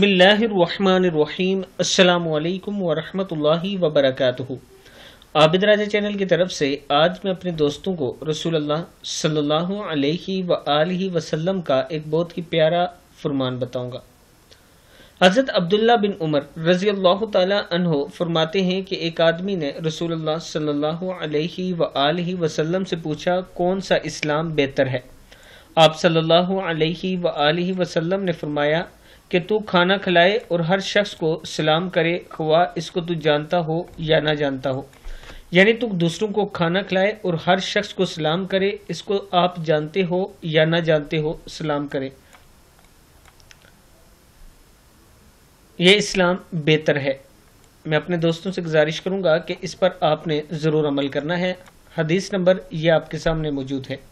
बसमीम् अल्लाम वरहमतुल्लाहि वबरकातुहु आबिद राजा चैनल की तरफ से आज मैं अपने दोस्तों को रसूल अल्लाह सल्लल्लाहु अलैहि वआलि वसल्लम का एक बहुत ही प्यारा फरमान बताऊंगा हज़रत अब्दुल्ला बिन उमर रजी अल्लाह तहो फरमाते हैं कि एक आदमी ने रसूल अल्लाह सल्लल्लाहु अलैहि वआलि वसल्लम से पूछा कौन सा इस्लाम बेहतर है आप सल्लल्लाहु अलैहि वआलि वसल्लम ने फरमाया कि तू खाना खिलाए और हर शख्स को सलाम करे खुआ इसको तू जानता हो या ना जानता हो यानी तू दूसरों को खाना खिलाए और हर शख्स को सलाम करे इसको आप जानते हो या ना जानते हो सलाम करे ये इस्लाम बेहतर है मैं अपने दोस्तों से गुजारिश करूंगा कि इस पर आपने ज़रूर अमल करना है हदीस नंबर ये आपके सामने मौजूद है